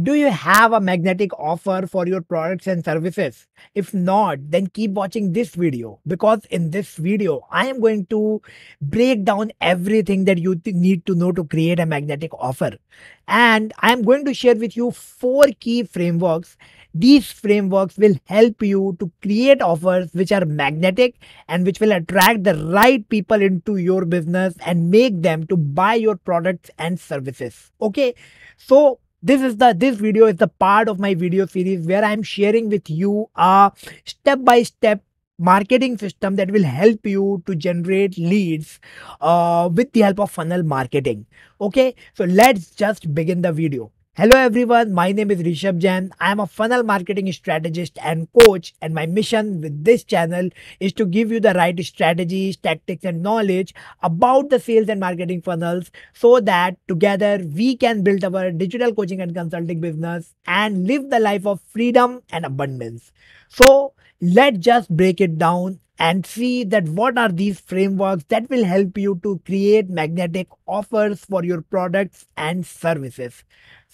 Do you have a magnetic offer for your products and services? If not, then keep watching this video because in this video, I am going to break down everything that you need to know to create a magnetic offer. And I am going to share with you four key frameworks. These frameworks will help you to create offers which are magnetic and which will attract the right people into your business and make them to buy your products and services. Okay. So this is the this video is the part of my video series where i'm sharing with you a step by step marketing system that will help you to generate leads uh, with the help of funnel marketing okay so let's just begin the video Hello everyone, my name is Rishabh Jain. I am a funnel marketing strategist and coach and my mission with this channel is to give you the right strategies, tactics and knowledge about the sales and marketing funnels so that together we can build our digital coaching and consulting business and live the life of freedom and abundance. So let's just break it down and see that what are these frameworks that will help you to create magnetic offers for your products and services.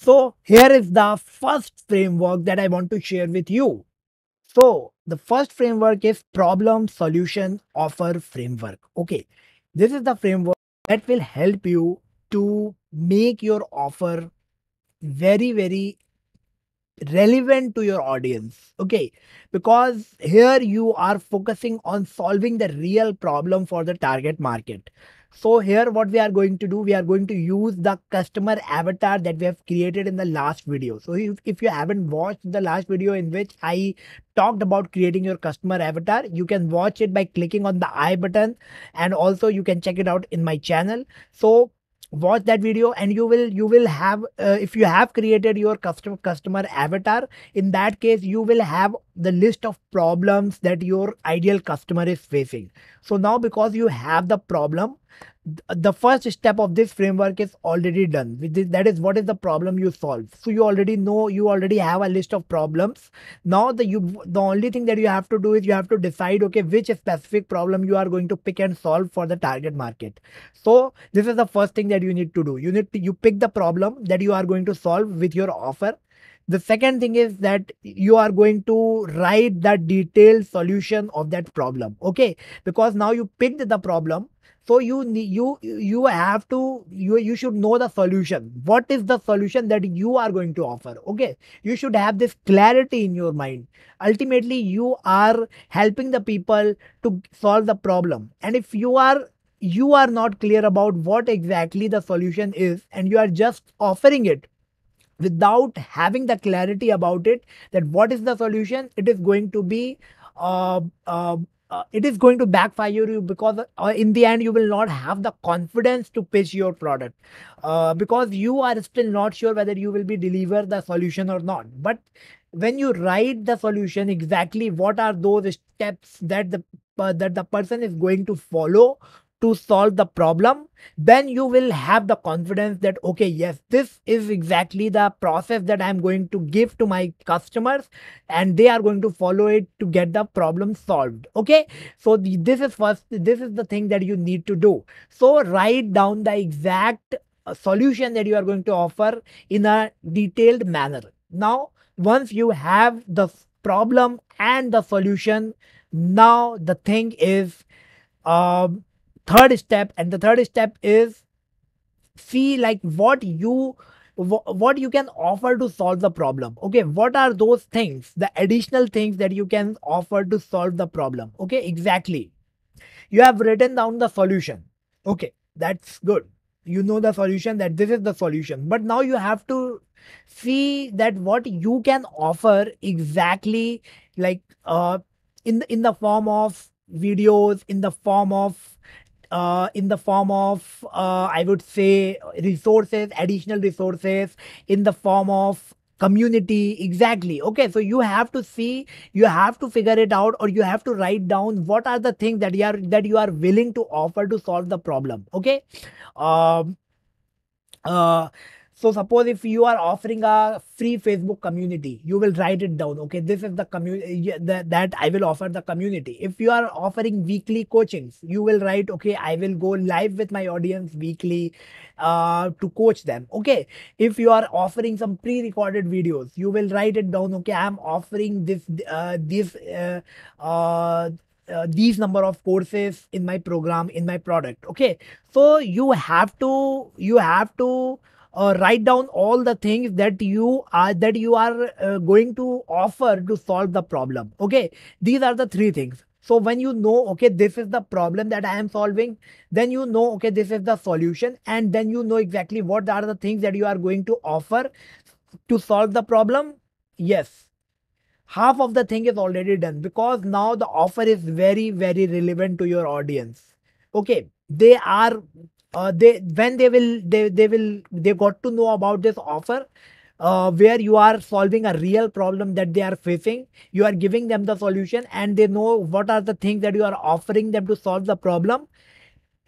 So here is the first framework that I want to share with you. So the first framework is problem solution offer framework. Okay, this is the framework that will help you to make your offer very, very relevant to your audience. Okay, because here you are focusing on solving the real problem for the target market. So here what we are going to do, we are going to use the customer avatar that we have created in the last video. So if, if you haven't watched the last video in which I talked about creating your customer avatar, you can watch it by clicking on the I button and also you can check it out in my channel. So watch that video and you will you will have uh, if you have created your custom customer avatar in that case you will have the list of problems that your ideal customer is facing so now because you have the problem the first step of this framework is already done that is what is the problem you solve so you already know you already have a list of problems now the you the only thing that you have to do is you have to decide okay which specific problem you are going to pick and solve for the target market so this is the first thing that you need to do you need to, you pick the problem that you are going to solve with your offer the second thing is that you are going to write that detailed solution of that problem okay because now you picked the problem so you you you have to you you should know the solution what is the solution that you are going to offer okay you should have this clarity in your mind ultimately you are helping the people to solve the problem and if you are you are not clear about what exactly the solution is and you are just offering it without having the clarity about it that what is the solution it is going to be uh, uh, uh, it is going to backfire you because uh, in the end you will not have the confidence to pitch your product uh, because you are still not sure whether you will be deliver the solution or not but when you write the solution exactly what are those steps that the uh, that the person is going to follow to solve the problem, then you will have the confidence that, okay, yes, this is exactly the process that I'm going to give to my customers and they are going to follow it to get the problem solved. Okay. So the, this is first, this is the thing that you need to do. So write down the exact uh, solution that you are going to offer in a detailed manner. Now, once you have the problem and the solution, now the thing is, um, third step and the third step is see like what you what you can offer to solve the problem okay what are those things the additional things that you can offer to solve the problem okay exactly you have written down the solution okay that's good you know the solution that this is the solution but now you have to see that what you can offer exactly like uh in the in the form of videos in the form of uh, in the form of, uh, I would say, resources, additional resources, in the form of community exactly okay so you have to see you have to figure it out or you have to write down what are the things that you are that you are willing to offer to solve the problem okay um uh, so suppose if you are offering a free Facebook community, you will write it down. Okay, this is the community that, I will offer the community. If you are offering weekly coachings, you will write, okay, I will go live with my audience weekly uh, to coach them. Okay, if you are offering some pre-recorded videos, you will write it down. Okay, I am offering this uh, this uh, uh, uh, these number of courses in my program in my product okay so you have to you have to uh, write down all the things that you are that you are uh, going to offer to solve the problem okay these are the three things so when you know okay this is the problem that i am solving then you know okay this is the solution and then you know exactly what are the things that you are going to offer to solve the problem yes half of the thing is already done because now the offer is very very relevant to your audience okay they are uh, they when they will they they will they got to know about this offer uh, where you are solving a real problem that they are facing you are giving them the solution and they know what are the things that you are offering them to solve the problem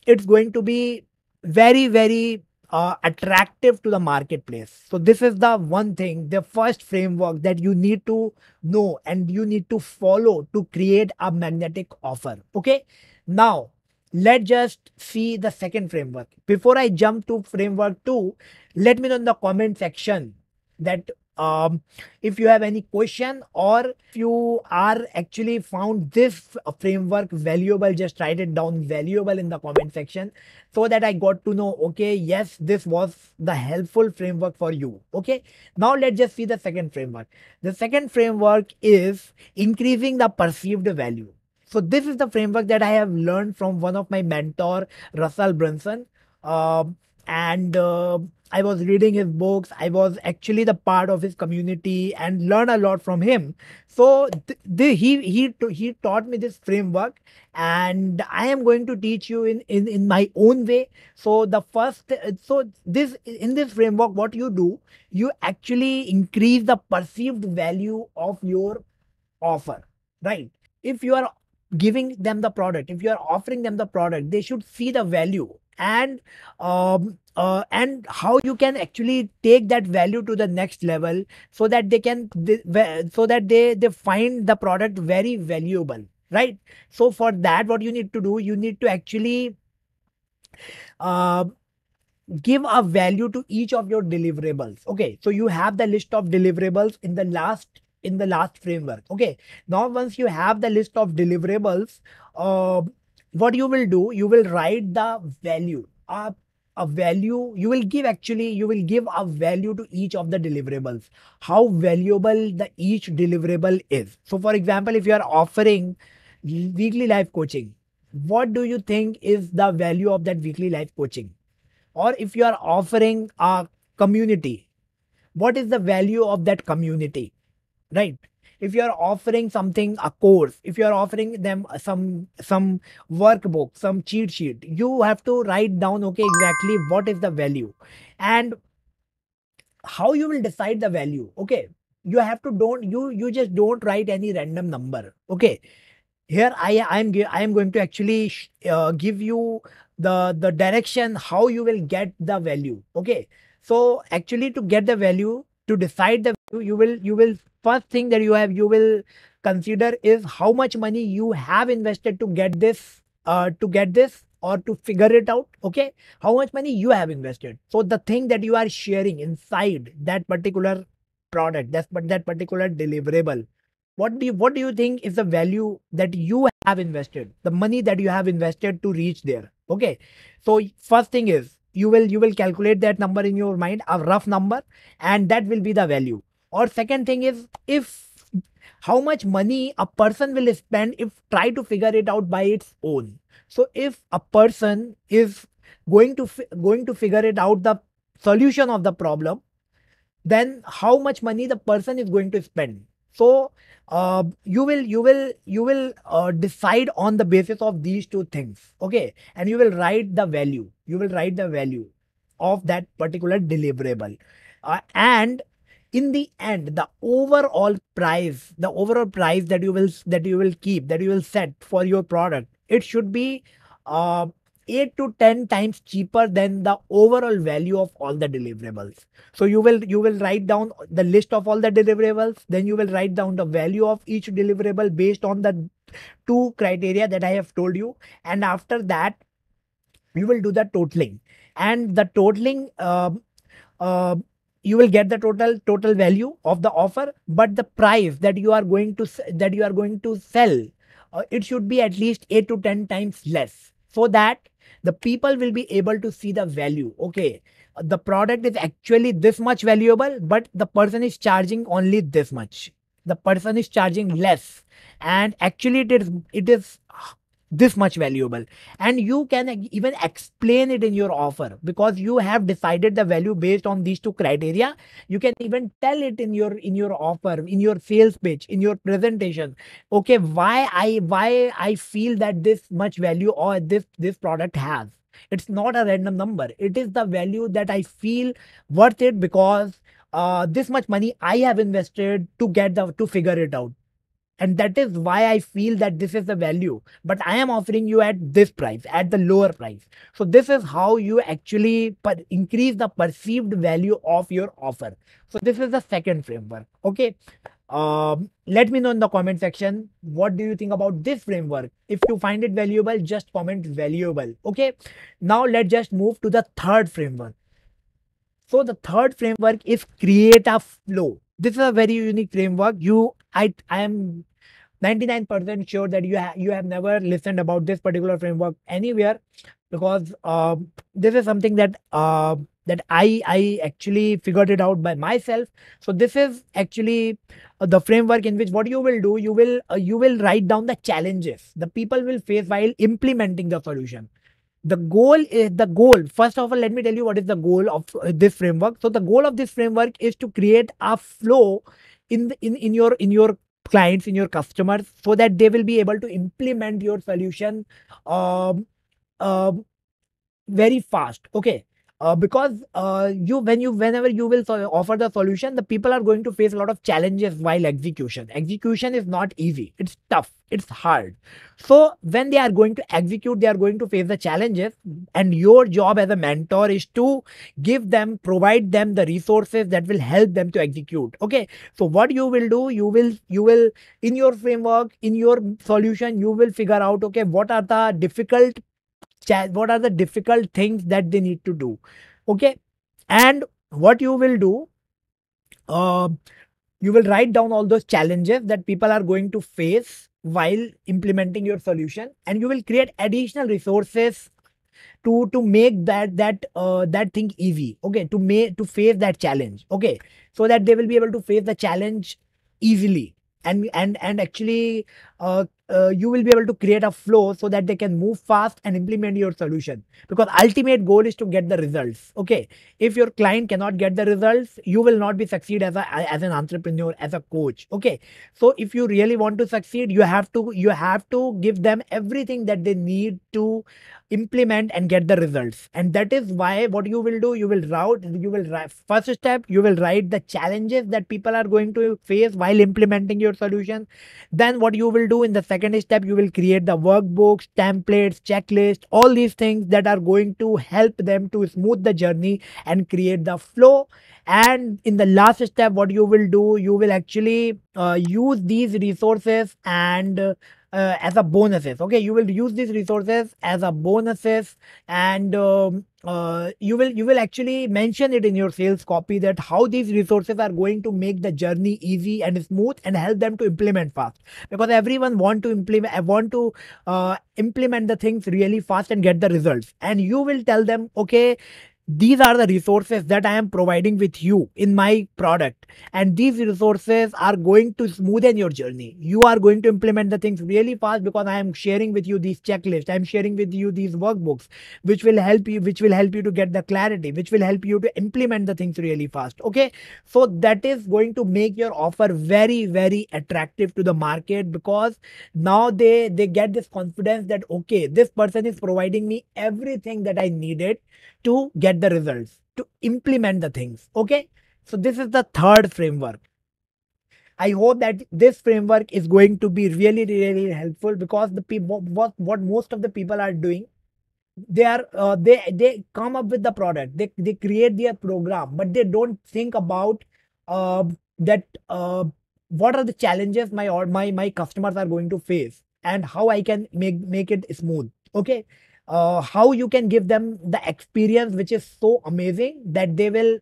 it's going to be very very uh, attractive to the marketplace so this is the one thing the first framework that you need to know and you need to follow to create a magnetic offer okay now let's just see the second framework. Before I jump to framework 2, let me know in the comment section that um, if you have any question or if you are actually found this framework valuable, just write it down valuable in the comment section so that I got to know, okay, yes, this was the helpful framework for you. Okay, now let's just see the second framework. The second framework is increasing the perceived value. So this is the framework that I have learned from one of my mentor, Russell Brunson. Um, and uh, I was reading his books. I was actually the part of his community and learned a lot from him. So th- th- he he he taught me this framework, and I am going to teach you in, in in my own way. So the first so this in this framework, what you do, you actually increase the perceived value of your offer, right? If you are giving them the product, if you are offering them the product, they should see the value and um, uh, and how you can actually take that value to the next level so that they can so that they they find the product very valuable right so for that what you need to do you need to actually uh, give a value to each of your deliverables okay so you have the list of deliverables in the last in the last framework. Okay. Now, once you have the list of deliverables, uh, what you will do, you will write the value. Uh, a value you will give actually you will give a value to each of the deliverables how valuable the each deliverable is so for example if you are offering weekly life coaching what do you think is the value of that weekly life coaching or if you are offering a community what is the value of that community right? If you are offering something a course, if you are offering them some some workbook, some cheat sheet, you have to write down okay exactly what is the value and how you will decide the value. Okay, you have to don't you you just don't write any random number. Okay, here i am i am going to actually uh, give you the the direction how you will get the value okay so actually to get the value to decide the value, you will you will first thing that you have you will consider is how much money you have invested to get this uh, to get this or to figure it out okay how much money you have invested so the thing that you are sharing inside that particular product that's but that particular deliverable what do you, what do you think is the value that you have invested the money that you have invested to reach there okay so first thing is you will you will calculate that number in your mind a rough number and that will be the value or second thing is if how much money a person will spend if try to figure it out by its own. So if a person is going to going to figure it out the solution of the problem, then how much money the person is going to spend. So uh, you will you will you will uh, decide on the basis of these two things, okay? And you will write the value. You will write the value of that particular deliverable, uh, and in the end the overall price the overall price that you will that you will keep that you will set for your product it should be uh, 8 to 10 times cheaper than the overall value of all the deliverables so you will you will write down the list of all the deliverables then you will write down the value of each deliverable based on the two criteria that i have told you and after that you will do the totaling and the totaling uh, uh, you will get the total total value of the offer but the price that you are going to that you are going to sell uh, it should be at least 8 to 10 times less so that the people will be able to see the value okay uh, the product is actually this much valuable but the person is charging only this much the person is charging less and actually it is it is this much valuable and you can even explain it in your offer because you have decided the value based on these two criteria you can even tell it in your in your offer in your sales pitch in your presentation okay why i why i feel that this much value or this this product has it's not a random number it is the value that i feel worth it because uh, this much money i have invested to get the to figure it out and that is why I feel that this is the value, but I am offering you at this price, at the lower price. So, this is how you actually per- increase the perceived value of your offer. So, this is the second framework. Okay. Um, let me know in the comment section what do you think about this framework if you find it valuable just comment valuable okay now let's just move to the third framework so the third framework is create a flow this is a very unique framework you i i am 99% sure that you ha- you have never listened about this particular framework anywhere because uh, this is something that uh, that I I actually figured it out by myself. So this is actually uh, the framework in which what you will do you will uh, you will write down the challenges the people will face while implementing the solution. The goal is the goal. First of all, let me tell you what is the goal of uh, this framework. So the goal of this framework is to create a flow in the, in in your in your clients in your customers so that they will be able to implement your solution um, um, very fast okay uh, because uh, you when you whenever you will so offer the solution the people are going to face a lot of challenges while execution execution is not easy it's tough it's hard so when they are going to execute they are going to face the challenges and your job as a mentor is to give them provide them the resources that will help them to execute okay so what you will do you will you will in your framework in your solution you will figure out okay what are the difficult what are the difficult things that they need to do okay and what you will do uh, you will write down all those challenges that people are going to face while implementing your solution and you will create additional resources to to make that that uh, that thing easy okay to make to face that challenge okay so that they will be able to face the challenge easily and and and actually uh, uh, you will be able to create a flow so that they can move fast and implement your solution because ultimate goal is to get the results okay if your client cannot get the results you will not be succeed as a as an entrepreneur as a coach okay so if you really want to succeed you have to you have to give them everything that they need to implement and get the results and that is why what you will do you will route you will write, first step you will write the challenges that people are going to face while implementing your solution then what you will do in the second step, you will create the workbooks, templates, checklists, all these things that are going to help them to smooth the journey and create the flow. And in the last step, what you will do, you will actually uh, use these resources and uh, uh, as a bonuses okay you will use these resources as a bonuses and um, uh, you will you will actually mention it in your sales copy that how these resources are going to make the journey easy and smooth and help them to implement fast because everyone want to implement uh, want to uh, implement the things really fast and get the results and you will tell them okay these are the resources that I am providing with you in my product. And these resources are going to smoothen your journey. You are going to implement the things really fast because I am sharing with you these checklists. I'm sharing with you these workbooks, which will help you, which will help you to get the clarity, which will help you to implement the things really fast. Okay. So that is going to make your offer very, very attractive to the market because now they, they get this confidence that, okay, this person is providing me everything that I needed to get the results, to implement the things. Okay. So this is the third framework. I hope that this framework is going to be really, really helpful because the people what, what most of the people are doing, they are uh, they they come up with the product, they they create their program, but they don't think about uh, that uh, what are the challenges my or my my customers are going to face and how I can make make it smooth. Okay, uh, how you can give them the experience which is so amazing that they will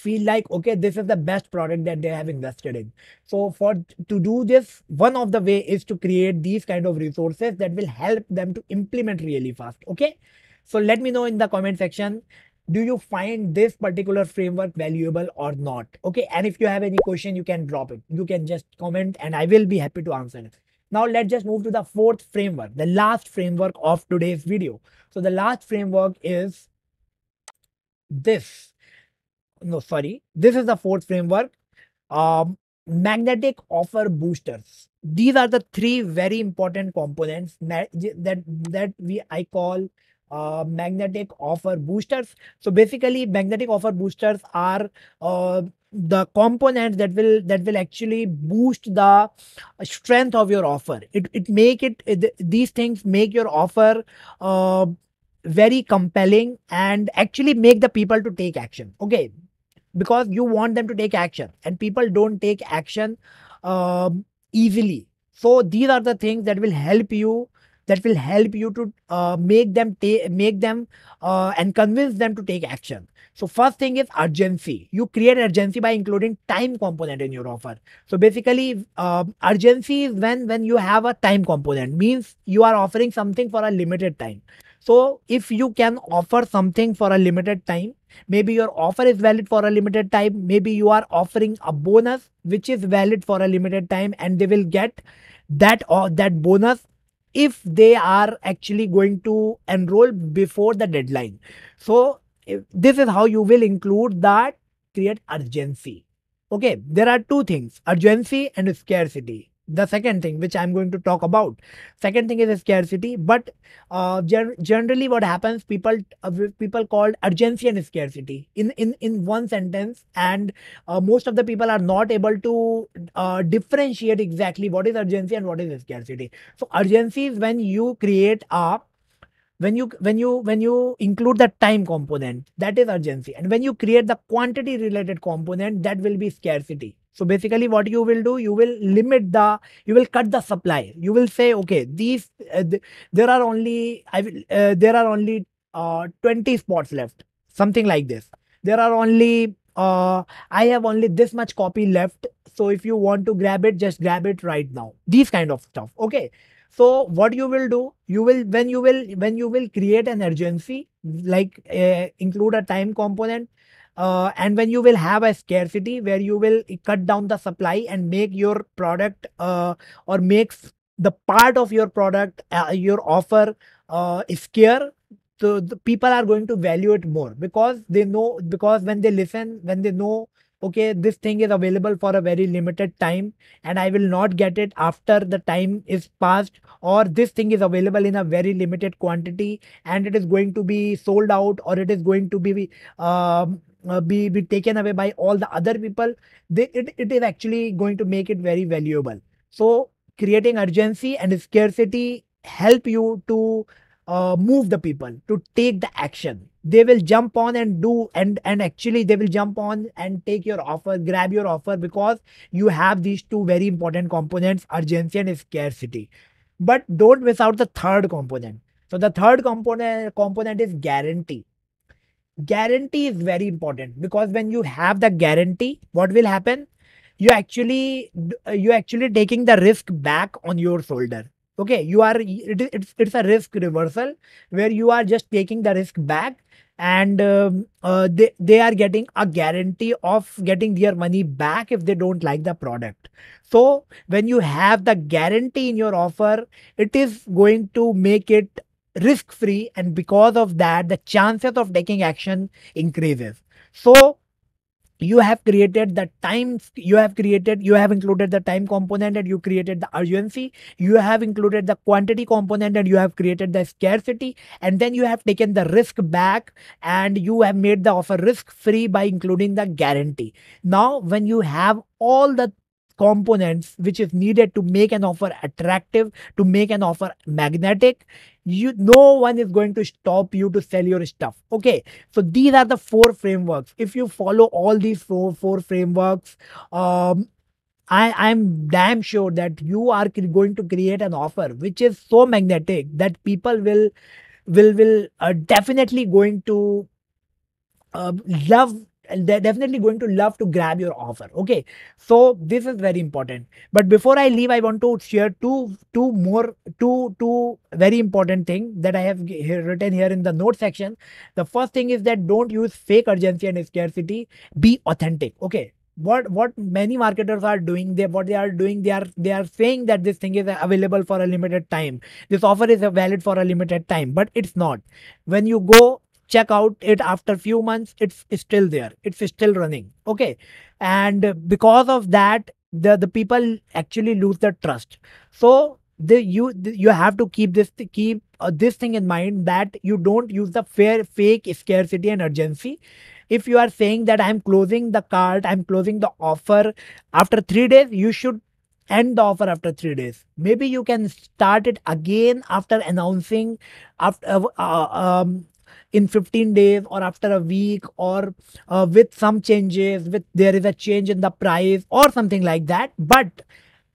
feel like okay this is the best product that they have invested in so for to do this one of the way is to create these kind of resources that will help them to implement really fast okay so let me know in the comment section do you find this particular framework valuable or not okay and if you have any question you can drop it you can just comment and i will be happy to answer it now let's just move to the fourth framework, the last framework of today's video. So the last framework is this. No, sorry. This is the fourth framework. Um, magnetic offer boosters. These are the three very important components that that we I call uh, magnetic offer boosters. So basically, magnetic offer boosters are uh, the components that will that will actually boost the strength of your offer it it make it, it these things make your offer uh, very compelling and actually make the people to take action okay because you want them to take action and people don't take action uh, easily so these are the things that will help you that will help you to uh, make them make them uh, and convince them to take action so first thing is urgency. You create urgency by including time component in your offer. So basically, uh, urgency is when when you have a time component means you are offering something for a limited time. So if you can offer something for a limited time, maybe your offer is valid for a limited time. Maybe you are offering a bonus which is valid for a limited time, and they will get that or uh, that bonus if they are actually going to enroll before the deadline. So if this is how you will include that create urgency okay there are two things urgency and scarcity the second thing which i'm going to talk about second thing is scarcity but uh, ger- generally what happens people uh, people called urgency and scarcity in in in one sentence and uh, most of the people are not able to uh, differentiate exactly what is urgency and what is scarcity so urgency is when you create a when you when you when you include the time component that is urgency and when you create the quantity related component that will be scarcity so basically what you will do you will limit the you will cut the supply you will say okay these uh, th- there are only i will uh, there are only uh, 20 spots left something like this there are only uh, I have only this much copy left. So if you want to grab it, just grab it right now. These kind of stuff. Okay so what you will do you will when you will when you will create an urgency like uh, include a time component uh, and when you will have a scarcity where you will cut down the supply and make your product uh, or makes the part of your product uh, your offer uh, scarce so the people are going to value it more because they know because when they listen when they know okay this thing is available for a very limited time and i will not get it after the time is passed or this thing is available in a very limited quantity and it is going to be sold out or it is going to be um, uh, be be taken away by all the other people they, it, it is actually going to make it very valuable so creating urgency and scarcity help you to uh, move the people to take the action they will jump on and do and and actually they will jump on and take your offer grab your offer because you have these two very important components urgency and scarcity but don't miss out the third component so the third component component is guarantee guarantee is very important because when you have the guarantee what will happen you actually uh, you actually taking the risk back on your shoulder okay you are it, it's, it's a risk reversal where you are just taking the risk back and um, uh, they they are getting a guarantee of getting their money back if they don't like the product so when you have the guarantee in your offer it is going to make it risk free and because of that the chances of taking action increases so you have created the time you have created you have included the time component and you created the urgency you have included the quantity component and you have created the scarcity and then you have taken the risk back and you have made the offer risk free by including the guarantee now when you have all the components which is needed to make an offer attractive, to make an offer magnetic, you no one is going to stop you to sell your stuff okay so these are the four frameworks if you follow all these four four frameworks um I, I'm damn sure that you are going to create an offer which is so magnetic that people will will will uh, definitely going to uh, love they're definitely going to love to grab your offer okay so this is very important but before i leave i want to share two two more two two very important thing that i have written here in the note section the first thing is that don't use fake urgency and scarcity be authentic okay what what many marketers are doing they what they are doing they are they are saying that this thing is available for a limited time this offer is valid for a limited time but it's not when you go check out it after few months it's still there it's still running okay and because of that the the people actually lose their trust so the you the, you have to keep this keep uh, this thing in mind that you don't use the fair fake scarcity and urgency if you are saying that i'm closing the cart i'm closing the offer after 3 days you should end the offer after 3 days maybe you can start it again after announcing after uh, uh, um, in 15 days or after a week or uh, with some changes with there is a change in the price or something like that but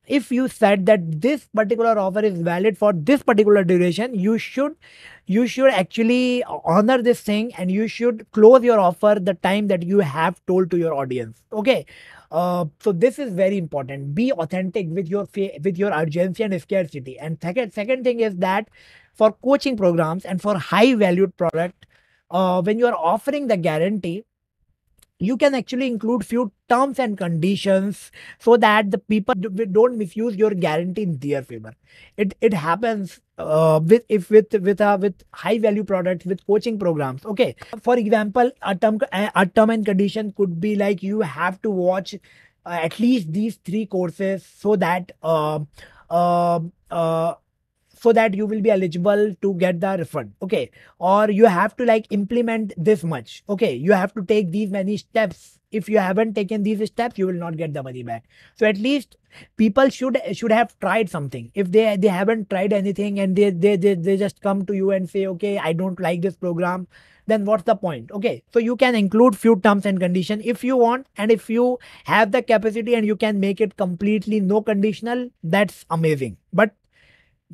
if you said that this particular offer is valid for this particular duration you should you should actually honor this thing and you should close your offer the time that you have told to your audience okay uh, so this is very important be authentic with your with your urgency and scarcity and second second thing is that for coaching programs and for high valued product uh, when you are offering the guarantee you can actually include few terms and conditions so that the people don't misuse your guarantee in their favor it it happens uh, with if with with a uh, with high value products with coaching programs okay for example a term a term and condition could be like you have to watch uh, at least these three courses so that uh, uh, uh, so that you will be eligible to get the refund okay or you have to like implement this much okay you have to take these many steps if you haven't taken these steps you will not get the money back so at least people should should have tried something if they they haven't tried anything and they they they, they just come to you and say okay i don't like this program then what's the point okay so you can include few terms and condition if you want and if you have the capacity and you can make it completely no conditional that's amazing but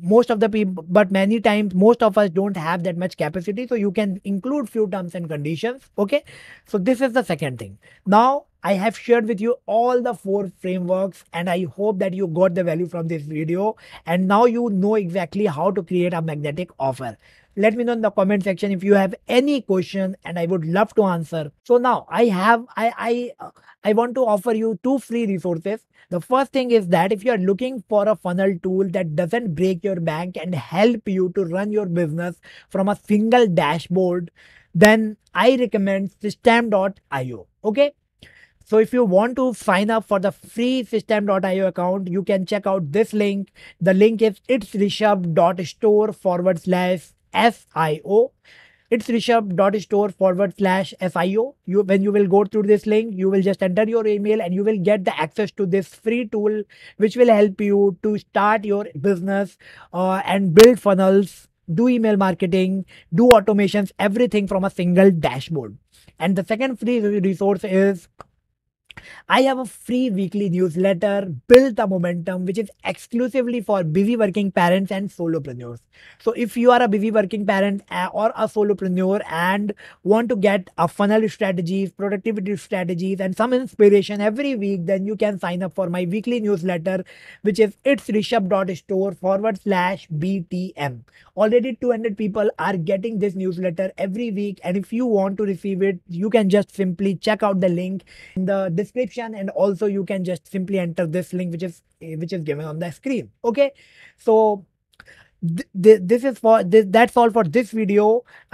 most of the people but many times most of us don't have that much capacity so you can include few terms and conditions okay so this is the second thing now i have shared with you all the four frameworks and i hope that you got the value from this video and now you know exactly how to create a magnetic offer let me know in the comment section if you have any question and I would love to answer. So now I have, I, I, I want to offer you two free resources. The first thing is that if you are looking for a funnel tool that doesn't break your bank and help you to run your business from a single dashboard, then I recommend system.io. Okay. So if you want to sign up for the free system.io account, you can check out this link. The link is itsrishabh.store forward slash FIO. It's rishabh.store forward slash FIO. You, when you will go through this link, you will just enter your email and you will get the access to this free tool, which will help you to start your business uh, and build funnels do email marketing, do automations, everything from a single dashboard. And the second free resource is I have a free weekly newsletter, Build the Momentum, which is exclusively for busy working parents and solopreneurs. So, if you are a busy working parent uh, or a solopreneur and want to get a funnel strategies, productivity strategies, and some inspiration every week, then you can sign up for my weekly newsletter, which is it's forward slash BTM. Already 200 people are getting this newsletter every week. And if you want to receive it, you can just simply check out the link in the description and also you can just simply enter this link which is which is given on the screen okay so this is for this that's all for this video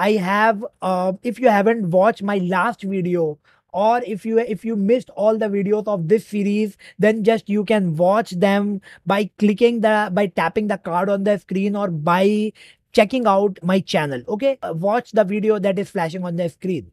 i have uh, if you haven't watched my last video or if you if you missed all the videos of this series then just you can watch them by clicking the by tapping the card on the screen or by checking out my channel okay uh, watch the video that is flashing on the screen